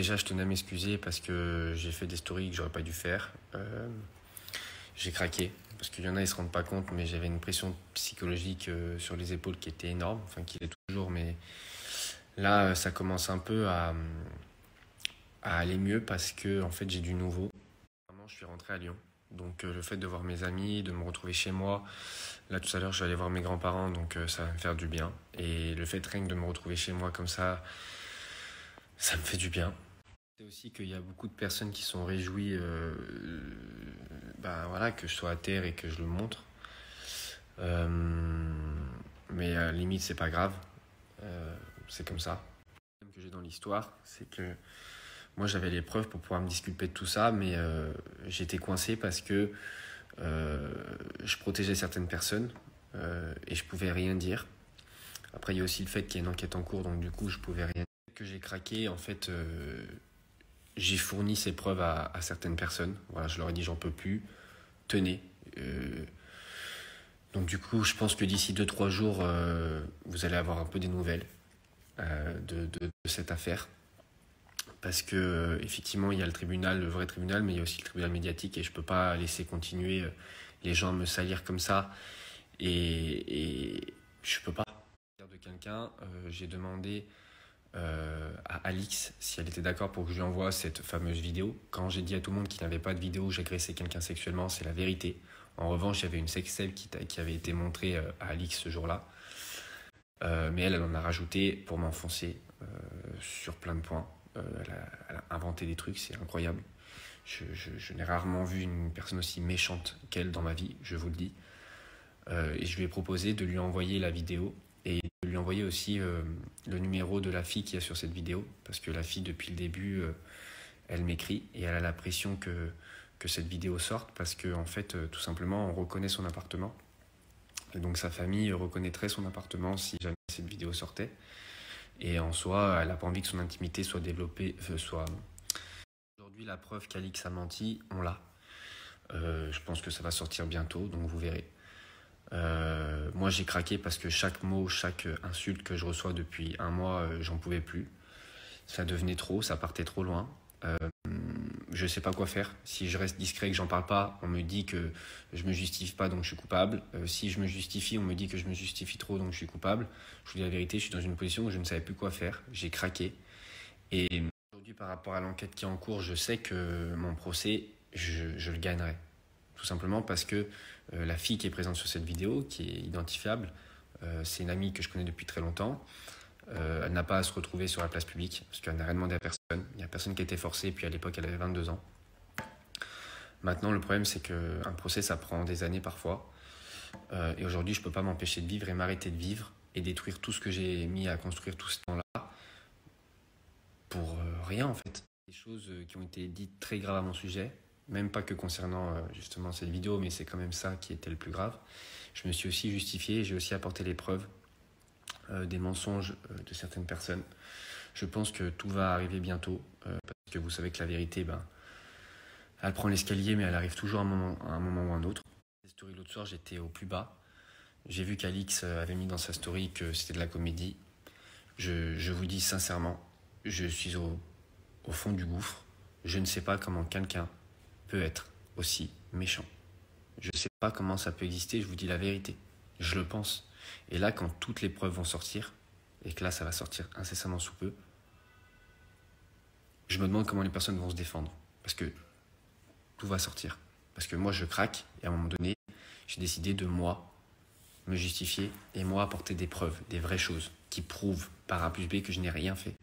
déjà, je tenais à m'excuser parce que j'ai fait des stories que j'aurais pas dû faire. Euh, j'ai craqué parce qu'il y en a, ils se rendent pas compte, mais j'avais une pression psychologique euh, sur les épaules qui était énorme, enfin qui est toujours, mais là, euh, ça commence un peu à, à aller mieux parce que en fait, j'ai du nouveau. Vraiment, je suis rentré à Lyon. Donc le fait de voir mes amis, de me retrouver chez moi, là tout à l'heure je vais aller voir mes grands-parents, donc ça va me faire du bien. Et le fait rien que de me retrouver chez moi comme ça, ça me fait du bien. C'est aussi qu'il y a beaucoup de personnes qui sont réjouies ben voilà, que je sois à terre et que je le montre. Euh, mais à euh, la limite, c'est pas grave. c'est comme ça. Le problème que j'ai dans l'histoire, c'est que moi j'avais les preuves pour pouvoir me disculper de tout ça, mais j'étais coincé parce que je protégeais certaines personnes et je pouvais rien dire. Après, il y a aussi le fait qu'il y a une enquête en cours, donc du coup, je pouvais rien dire. Que j'ai craqué, en fait j'ai fourni ces preuves à, certaines personnes. Voilà, je leur ai dit j'en peux plus, tenez. Euh, donc du coup, je pense que d'ici 2-3 jours, euh, vous allez avoir un peu des nouvelles euh, de, cette affaire. Parce que effectivement, il y a le tribunal, le vrai tribunal, mais il y a aussi le tribunal médiatique et je ne peux pas laisser continuer les gens me salir comme ça. Et, je ne peux pas de quelqu'un, j'ai demandé euh, à Alix si elle était d'accord pour que je lui envoie cette fameuse vidéo. Quand j'ai dit à tout le monde qu'il n'avait pas de vidéo où j'agressais quelqu'un sexuellement, c'est la vérité. En revanche, il y avait une sex qui, qui avait été montrée euh, à Alix ce jour-là. Euh, mais elle, elle en a rajouté pour m'enfoncer sur plein de points. Elle a, inventé des trucs, c'est incroyable. Je, je n'ai rarement vu une personne aussi méchante qu'elle dans ma vie, je vous le dis. et je lui ai proposé de lui envoyer la vidéo je lui envoyer aussi euh, le numéro de la fille qui y a sur cette vidéo, parce que la fille, depuis le début, euh, elle m'écrit et elle a la pression que, que cette vidéo sorte, parce que, en fait, euh, tout simplement, on reconnaît son appartement. donc, sa famille reconnaîtrait son appartement si jamais cette vidéo sortait. Et en soi, elle n'a pas envie que son intimité soit développée, soit. Aujourd'hui, la preuve qu'Alix a menti, on l'a. je pense que ça va sortir bientôt, donc vous verrez. Euh, moi, j'ai craqué parce que chaque mot, chaque insulte que je reçois depuis un mois, euh, j'en pouvais plus. Ça devenait trop, ça partait trop loin. Je euh, je sais pas quoi faire. Si je reste discret et que j'en parle pas, on me dit que je me justifie pas, donc je suis coupable. si je me justifie, on me dit que je me justifie trop, donc je suis coupable. Je vous dis la vérité, je suis dans une position où je ne savais plus quoi faire. J'ai craqué. Et aujourd'hui, par rapport à l'enquête qui est en cours, je sais que mon procès, je, je le gagnerai. Tout simplement parce que euh, la fille qui est présente sur cette vidéo, qui est identifiable, euh, c'est une amie que je connais depuis très longtemps. Euh, elle n'a pas à se retrouver sur la place publique parce qu'elle n'a rien demandé à personne. Il n'y a personne qui a été forcé, puis à l'époque, elle avait 22 ans. Maintenant, le problème, c'est qu'un procès, ça prend des années parfois. et aujourd'hui, je ne peux pas m'empêcher de vivre et m'arrêter de vivre et détruire tout ce que j'ai mis à construire tout ce temps-là pour rien, en fait. Des choses qui ont été dites très graves à mon sujet, même pas que concernant euh, justement cette vidéo, mais c'est quand même ça qui était le plus grave. Je me suis aussi justifié, j'ai aussi apporté les preuves euh, des mensonges euh, de certaines personnes. Je pense que tout va arriver bientôt, parce que vous savez que la vérité, ben, elle prend l'escalier, mais elle arrive toujours à un moment, à un moment ou à un autre. L'autre soir, j'étais au plus bas. J'ai vu qu'Alix avait mis dans sa story que c'était de la comédie. Je, je, vous dis sincèrement, je suis au, au fond du gouffre. Je ne sais pas comment quelqu'un peut être aussi méchant. Je ne sais pas comment ça peut exister, je vous dis la vérité. Je le pense. Et là, quand toutes les preuves vont sortir, et que là, ça va sortir incessamment sous peu, je me demande comment les personnes vont se défendre. Parce que tout va sortir. Parce que moi, je craque, et à un moment donné, j'ai décidé de moi me justifier et moi apporter des preuves, des vraies choses, qui prouvent par A plus B que je n'ai rien fait.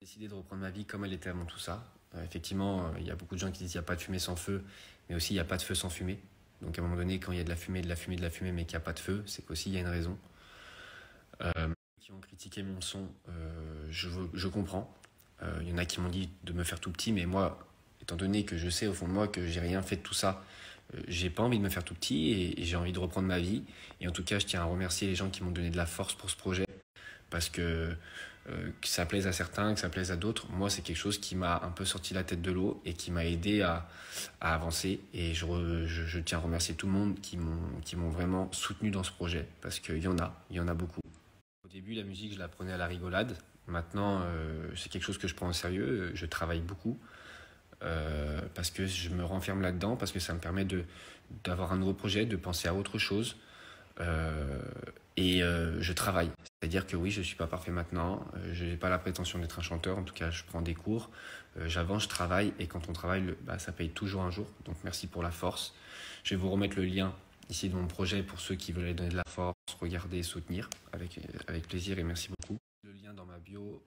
J'ai décidé de reprendre ma vie comme elle était avant tout ça, euh, effectivement, euh, il y a beaucoup de gens qui disent qu'il n'y a pas de fumée sans feu, mais aussi il n'y a pas de feu sans fumée. Donc à un moment donné, quand il y a de la fumée, de la fumée, de la fumée, mais qu'il n'y a pas de feu, c'est qu'aussi il y a une raison. Euh, qui ont critiqué mon son, euh, je, je, comprends. Il y en a qui m'ont dit de me faire tout petit, mais moi, étant donné que je sais au fond de moi que j'ai rien fait de tout ça, j'ai pas envie de me faire tout petit et j'ai envie de reprendre ma vie. Et en tout cas, je tiens à remercier les gens qui m'ont donné de la force pour ce projet parce que euh, que ça plaise à certains, que ça plaise à d'autres, moi c'est quelque chose qui m'a un peu sorti la tête de l'eau et qui m'a aidé à, avancer. Et je, tiens à remercier tout le monde qui m'ont vraiment soutenu dans ce projet, parce qu'il y en a, il y en a beaucoup. Au début, la musique, je la prenais à la rigolade. Maintenant, euh, c'est quelque chose que je prends au sérieux, je travaille beaucoup. Euh, parce que je me renferme là-dedans, parce que ça me permet d'avoir un nouveau projet, de penser à autre chose. et je travaille. C'est-à-dire que oui, je ne suis pas parfait maintenant, euh, je n'ai pas la prétention d'être un chanteur, en tout cas je prends des cours, euh, j'avance, je travaille, et quand on travaille, bah, ça paye toujours un jour, donc merci pour la force. Je vais vous remettre le lien ici de mon projet pour ceux qui veulent donner de la force, regarder, soutenir, euh, avec, plaisir et merci beaucoup. Le lien dans ma bio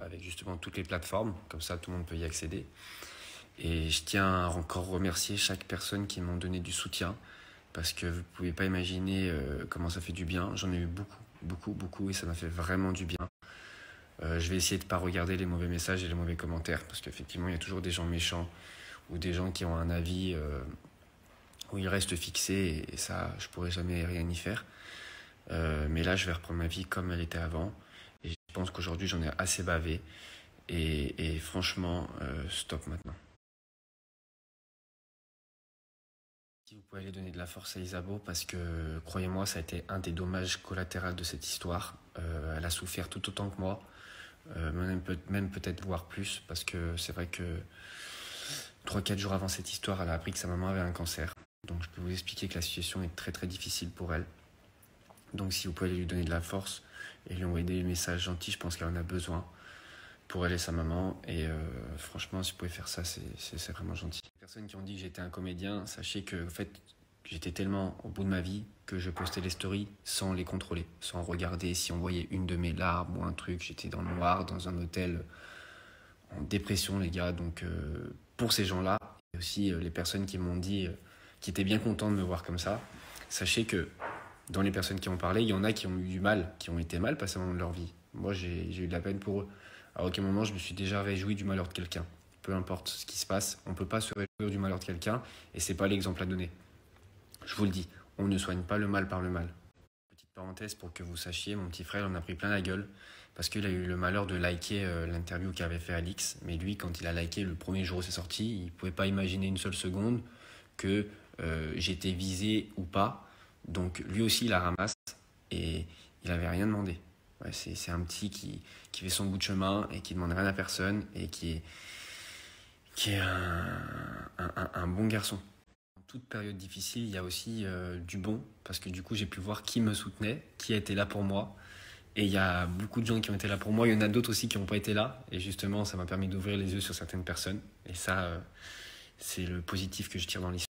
avec justement toutes les plateformes, comme ça tout le monde peut y accéder. Et je tiens à encore remercier chaque personne qui m'ont donné du soutien, parce que vous ne pouvez pas imaginer comment ça fait du bien, j'en ai eu beaucoup beaucoup, beaucoup, et ça m'a fait vraiment du bien. Euh, je vais essayer de ne pas regarder les mauvais messages et les mauvais commentaires, parce qu'effectivement, il y a toujours des gens méchants ou des gens qui ont un avis euh, où ils restent fixés, et, ça, je pourrais jamais rien y faire. Euh, mais là, je vais reprendre ma vie comme elle était avant, et je pense qu'aujourd'hui, j'en ai assez bavé, et franchement, stop maintenant. Si vous pouvez aller donner de la force à Isabeau, parce que croyez-moi, ça a été un des dommages collatéraux de cette histoire. Euh, elle a souffert tout autant que moi, euh, même, peut-être voire plus, parce que c'est vrai que 3-4 jours avant cette histoire, elle a appris que sa maman avait un cancer. Donc je peux vous expliquer que la situation est très très difficile pour elle. Donc si vous pouvez aller lui donner de la force et lui envoyer des messages gentils, je pense qu'elle en a besoin pour elle et sa maman. Et euh, franchement, si vous pouvez faire ça, c'est vraiment gentil personnes qui ont dit que j'étais un comédien, sachez que en fait, j'étais tellement au bout de ma vie que je postais les stories sans les contrôler, sans regarder si on voyait une de mes larmes ou un truc. J'étais dans le noir, dans un hôtel, euh, en dépression, les gars. Donc, euh, pour ces gens-là, et aussi euh, les personnes qui m'ont dit, qu'ils étaient bien contents de me voir comme ça, sachez que dans les personnes qui ont parlé, il y en a qui ont eu du mal, qui ont été mal passés un de leur vie. Moi, j'ai eu de la peine pour eux. À aucun moment, je me suis déjà réjoui du malheur de quelqu'un peu importe ce qui se passe, on ne peut pas se réjouir du malheur de quelqu'un et c'est pas l'exemple à donner. Je vous le dis, on ne soigne pas le mal par le mal. Petite parenthèse pour que vous sachiez, mon petit frère en a pris plein la gueule parce qu'il a eu le malheur de liker euh, l'interview qu'avait fait Alix, mais lui, quand il a liké le premier jour où c'est sorti, il ne pouvait pas imaginer une seule seconde que euh, j'étais visé ou pas. Donc lui aussi, il a ramasse et il n'avait rien demandé. c'est un petit qui, qui fait son bout de chemin et qui demande rien à personne et qui est qui est un, bon garçon. En toute période difficile, il y a aussi euh, du bon, parce que du coup, j'ai pu voir qui me soutenait, qui a été là pour moi. Et il y a beaucoup de gens qui ont été là pour moi. Il y en a d'autres aussi qui n'ont pas été là. Et justement, ça m'a permis d'ouvrir les yeux sur certaines personnes. Et ça, euh, c'est le positif que je tire dans l'histoire.